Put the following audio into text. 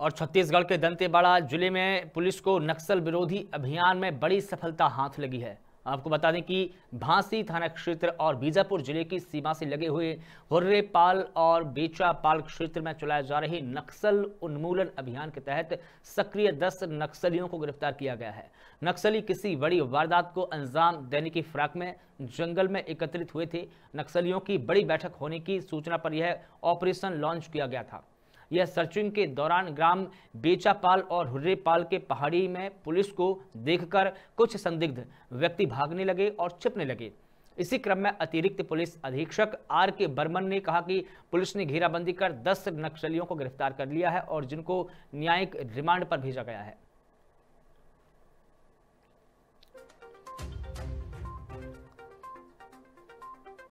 और छत्तीसगढ़ के दंतेवाड़ा जिले में पुलिस को नक्सल विरोधी अभियान में बड़ी सफलता हाथ लगी है आपको बता दें कि भांसी थाना क्षेत्र और बीजापुर जिले की सीमा से लगे हुए हुर्रेपाल और बेचापाल क्षेत्र में चलाए जा रहे नक्सल उन्मूलन अभियान के तहत सक्रिय दस नक्सलियों को गिरफ्तार किया गया है नक्सली किसी बड़ी वारदात को अंजाम देने की फिराक में जंगल में एकत्रित हुए थे नक्सलियों की बड़ी बैठक होने की सूचना पर यह ऑपरेशन लॉन्च किया गया था यह सर्चिंग के दौरान ग्राम बेचापाल और हुर्रेपाल के पहाड़ी में पुलिस को देखकर कुछ संदिग्ध व्यक्ति भागने लगे और छिपने लगे इसी क्रम में अतिरिक्त पुलिस अधीक्षक आर के बर्मन ने कहा कि पुलिस ने घेराबंदी कर 10 नक्सलियों को गिरफ्तार कर लिया है और जिनको न्यायिक रिमांड पर भेजा गया है